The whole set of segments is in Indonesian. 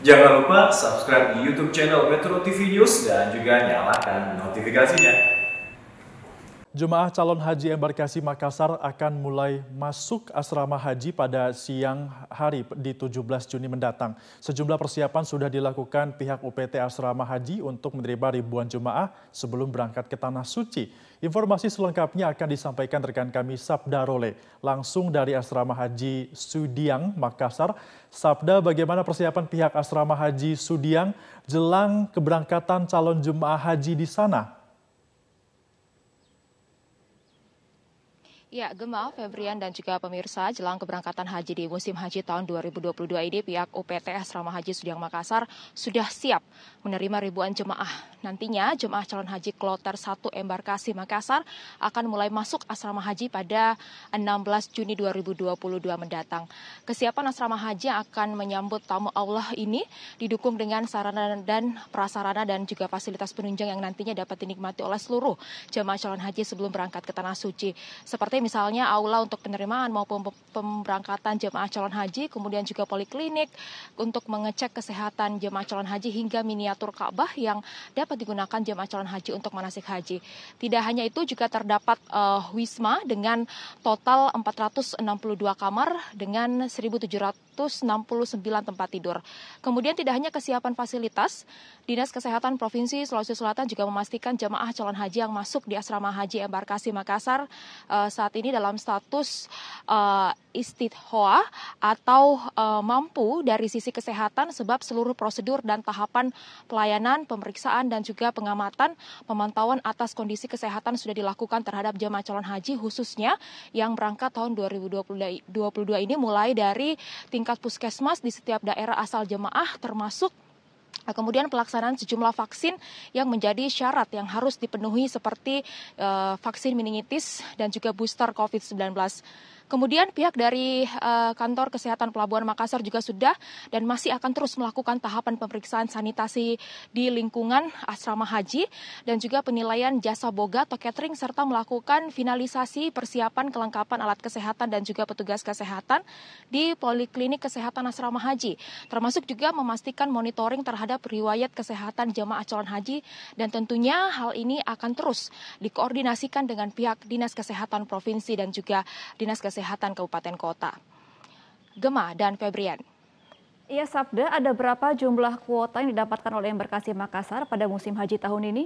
Jangan lupa subscribe di YouTube channel Metro TV News dan juga nyalakan notifikasinya. Jemaah calon haji embarkasi Makassar akan mulai masuk asrama haji pada siang hari di 17 Juni mendatang. Sejumlah persiapan sudah dilakukan pihak UPT Asrama Haji untuk menerima ribuan jemaah sebelum berangkat ke Tanah Suci. Informasi selengkapnya akan disampaikan rekan kami Sabda Role, langsung dari Asrama Haji Sudiang, Makassar. Sabda, bagaimana persiapan pihak Asrama Haji Sudiang jelang keberangkatan calon jemaah haji di sana? Ya, Gemma, Febrian dan juga pemirsa, jelang keberangkatan haji di musim haji tahun 2022 ini pihak UPT Asrama Haji Sudiang Makassar sudah siap menerima ribuan jemaah. Nantinya jemaah calon haji kloter 1 embarkasi Makassar akan mulai masuk asrama haji pada 16 Juni 2022 mendatang. Kesiapan asrama haji akan menyambut tamu Allah ini didukung dengan sarana dan prasarana dan juga fasilitas penunjang yang nantinya dapat dinikmati oleh seluruh jemaah calon haji sebelum berangkat ke tanah suci. Seperti misalnya aula untuk penerimaan maupun pemberangkatan jemaah calon haji, kemudian juga poliklinik untuk mengecek kesehatan jemaah calon haji hingga miniatur Ka'bah yang dapat digunakan jemaah calon haji untuk manasik haji. Tidak hanya itu juga terdapat uh, wisma dengan total 462 kamar dengan 1700 tempat tidur. Kemudian tidak hanya kesiapan fasilitas, Dinas Kesehatan Provinsi Sulawesi Selatan juga memastikan jemaah calon haji yang masuk di asrama haji embarkasi Makassar uh, saat ini dalam status uh, istidhoah atau eh, mampu dari sisi kesehatan sebab seluruh prosedur dan tahapan pelayanan, pemeriksaan dan juga pengamatan pemantauan atas kondisi kesehatan sudah dilakukan terhadap jemaah calon haji khususnya yang berangkat tahun 2022 ini mulai dari tingkat puskesmas di setiap daerah asal jemaah termasuk eh, Kemudian pelaksanaan sejumlah vaksin yang menjadi syarat yang harus dipenuhi seperti uh, vaksin meningitis dan juga booster COVID-19. Kemudian pihak dari uh, kantor kesehatan Pelabuhan Makassar juga sudah dan masih akan terus melakukan tahapan pemeriksaan sanitasi di lingkungan asrama haji dan juga penilaian jasa boga atau catering serta melakukan finalisasi persiapan kelengkapan alat kesehatan dan juga petugas kesehatan di poliklinik kesehatan asrama haji termasuk juga memastikan monitoring terhadap riwayat kesehatan jemaah calon haji dan tentunya hal ini akan terus dikoordinasikan dengan pihak Dinas Kesehatan Provinsi dan juga Dinas Kesehatan Kesehatan Kabupaten Kota. Gema dan Febrian. Iya Sabda, ada berapa jumlah kuota yang didapatkan oleh Embarkasi Makassar pada musim haji tahun ini?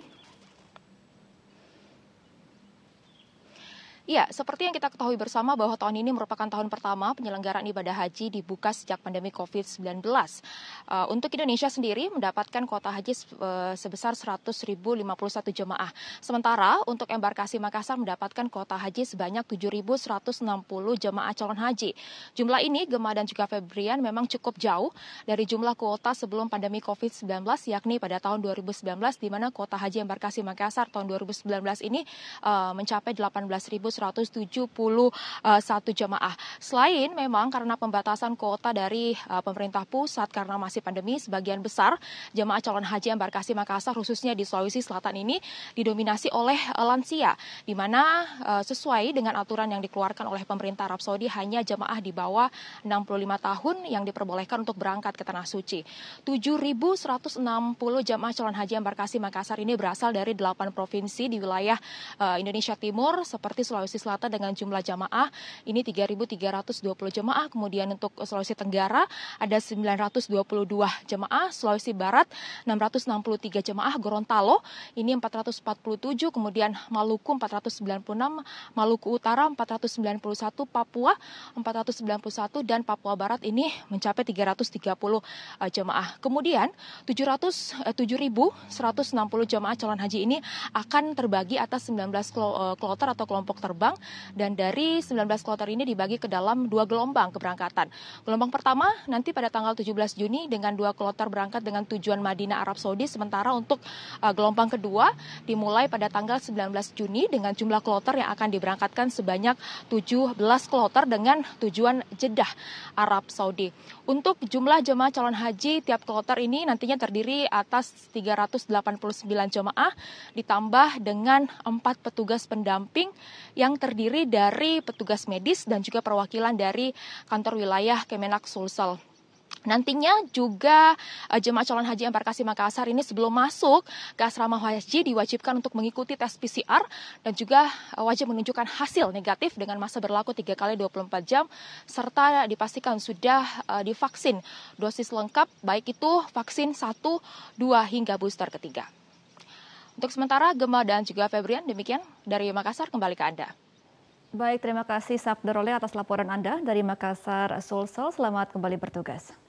Ya, seperti yang kita ketahui bersama bahwa tahun ini merupakan tahun pertama penyelenggaraan ibadah haji dibuka sejak pandemi COVID-19. Eh, untuk Indonesia sendiri mendapatkan kuota haji eh, sebesar 100.051 jemaah. Sementara untuk embarkasi Makassar mendapatkan kuota haji sebanyak 7.160 jemaah calon haji. Jumlah ini Gema dan juga Febrian memang cukup jauh dari jumlah kuota sebelum pandemi COVID-19 yakni pada tahun 2019 di mana kuota haji embarkasi Makassar tahun 2019 ini eh, mencapai 18.100 171 jemaah. Selain memang karena pembatasan kuota dari eh, pemerintah pusat karena masih pandemi, sebagian besar jemaah calon haji embarkasi Makassar khususnya di Sulawesi Selatan ini didominasi oleh eh, lansia, di mana eh, sesuai dengan aturan yang dikeluarkan oleh pemerintah Arab Saudi hanya jemaah di bawah 65 tahun yang diperbolehkan untuk berangkat ke Tanah Suci. 7.160 jemaah calon haji embarkasi Makassar ini berasal dari 8 provinsi di wilayah Indonesia Timur seperti Sulawesi Sulawesi Selatan dengan jumlah jamaah ini 3.320 jemaah. Kemudian untuk Sulawesi Tenggara ada 922 jemaah, Sulawesi Barat 663 jemaah, Gorontalo ini 447, kemudian Maluku 496, Maluku Utara 491, Papua 491 dan Papua Barat ini mencapai 330 eh, jemaah. Kemudian 700 7.160 jemaah calon haji ini akan terbagi atas 19 eh, kloter atau kelompok terbaik terbang dan dari 19 kloter ini dibagi ke dalam dua gelombang keberangkatan. Gelombang pertama nanti pada tanggal 17 Juni dengan dua kloter berangkat dengan tujuan Madinah Arab Saudi sementara untuk uh, gelombang kedua dimulai pada tanggal 19 Juni dengan jumlah kloter yang akan diberangkatkan sebanyak 17 kloter dengan tujuan Jeddah Arab Saudi. Untuk jumlah jemaah calon haji tiap kloter ini nantinya terdiri atas 389 jemaah ditambah dengan empat petugas pendamping yang yang terdiri dari petugas medis dan juga perwakilan dari kantor wilayah Kemenak Sulsel. Nantinya juga eh, jemaah calon haji embarkasi Makassar ini sebelum masuk ke asrama haji diwajibkan untuk mengikuti tes PCR dan juga eh, wajib menunjukkan hasil negatif dengan masa berlaku 3 kali 24 jam serta dipastikan sudah eh, divaksin dosis lengkap baik itu vaksin 1, 2 hingga booster ketiga. Untuk sementara, Gemma dan juga Febrian, demikian dari Makassar kembali ke Anda. Baik, terima kasih Role atas laporan Anda dari Makassar, Sulsel. Selamat kembali bertugas.